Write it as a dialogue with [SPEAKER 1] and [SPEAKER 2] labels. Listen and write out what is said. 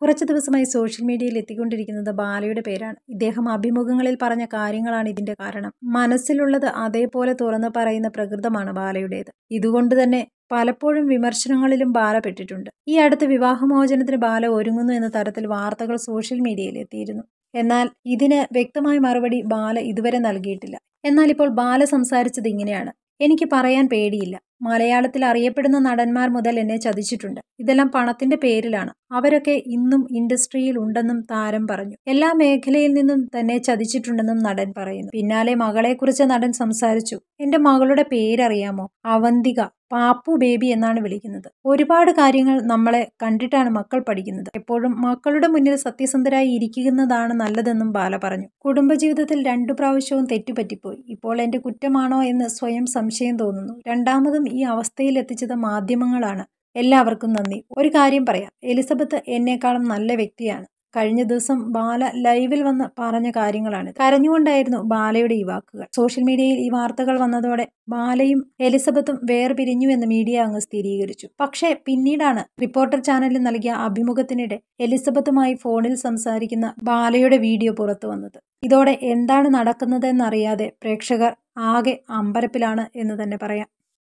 [SPEAKER 1] കുറച്ച് ദിവസമായി സോഷ്യൽ മീഡിയയിൽ എത്തിക്കൊണ്ടിരിക്കുന്നത് ബാലയുടെ പേരാണ് ഇദ്ദേഹം അഭിമുഖങ്ങളിൽ പറഞ്ഞ കാര്യങ്ങളാണ് ഇതിന്റെ കാരണം മനസ്സിലുള്ളത് അതേപോലെ തുറന്നു പറയുന്ന പ്രകൃതമാണ് ബാലയുടേത് ഇതുകൊണ്ട് തന്നെ പലപ്പോഴും വിമർശനങ്ങളിലും ബാല പെട്ടിട്ടുണ്ട് ഈ അടുത്ത് വിവാഹമോചനത്തിന് ബാല ഒരുങ്ങുന്നു എന്ന തരത്തിൽ വാർത്തകൾ സോഷ്യൽ മീഡിയയിൽ എത്തിയിരുന്നു എന്നാൽ ഇതിന് വ്യക്തമായ മറുപടി ബാല ഇതുവരെ നൽകിയിട്ടില്ല എന്നാൽ ഇപ്പോൾ ബാല സംസാരിച്ചത് ഇങ്ങനെയാണ് എനിക്ക് പറയാൻ പേടിയില്ല മലയാളത്തിൽ അറിയപ്പെടുന്ന നടന്മാർ മുതൽ എന്നെ ചതിച്ചിട്ടുണ്ട് ഇതെല്ലാം പണത്തിന്റെ പേരിലാണ് അവരൊക്കെ ഇന്നും ഇൻഡസ്ട്രിയിൽ ഉണ്ടെന്നും താരം പറഞ്ഞു എല്ലാ മേഖലയിൽ നിന്നും തന്നെ ചതിച്ചിട്ടുണ്ടെന്നും നടൻ പറയുന്നു പിന്നാലെ മകളെക്കുറിച്ച് നടൻ സംസാരിച്ചു എന്റെ മകളുടെ പേരറിയാമോ അവന്തിക പാപ്പു ബേബി എന്നാണ് വിളിക്കുന്നത് ഒരുപാട് കാര്യങ്ങൾ നമ്മളെ കണ്ടിട്ടാണ് മക്കൾ പഠിക്കുന്നത് എപ്പോഴും മക്കളുടെ മുന്നിൽ സത്യസന്ധരായി ഇരിക്കുന്നതാണ് നല്ലതെന്നും ബാല പറഞ്ഞു കുടുംബജീവിതത്തിൽ രണ്ടു പ്രാവശ്യവും തെറ്റുപറ്റിപ്പോയി ഇപ്പോൾ എന്റെ കുറ്റമാണോ എന്ന് സ്വയം സംശയം തോന്നുന്നു രണ്ടാമതും ഈ അവസ്ഥയിൽ എത്തിച്ചത് മാധ്യമങ്ങളാണ് എല്ലാവർക്കും നന്ദി ഒരു കാര്യം പറയാം എലിസബത്ത് എന്നെക്കാളും നല്ല വ്യക്തിയാണ് കഴിഞ്ഞ ദിവസം ബാല ലൈവിൽ വന്ന് പറഞ്ഞ കാര്യങ്ങളാണ് കരഞ്ഞുകൊണ്ടായിരുന്നു ബാലയുടെ ഈ വാക്കുകൾ സോഷ്യൽ മീഡിയയിൽ ഈ വാർത്തകൾ വന്നതോടെ ബാലയും എലിസബത്തും വേർപിരിഞ്ഞു എന്ന് മീഡിയ അങ്ങ് സ്ഥിരീകരിച്ചു പക്ഷേ പിന്നീടാണ് റിപ്പോർട്ടർ ചാനലിൽ നൽകിയ അഭിമുഖത്തിനിടെ എലിസബത്തുമായി ഫോണിൽ സംസാരിക്കുന്ന ബാലയുടെ വീഡിയോ പുറത്തു വന്നത് ഇതോടെ എന്താണ് നടക്കുന്നതെന്നറിയാതെ പ്രേക്ഷകർ ആകെ അമ്പരപ്പിലാണ് എന്ന് തന്നെ പറയാം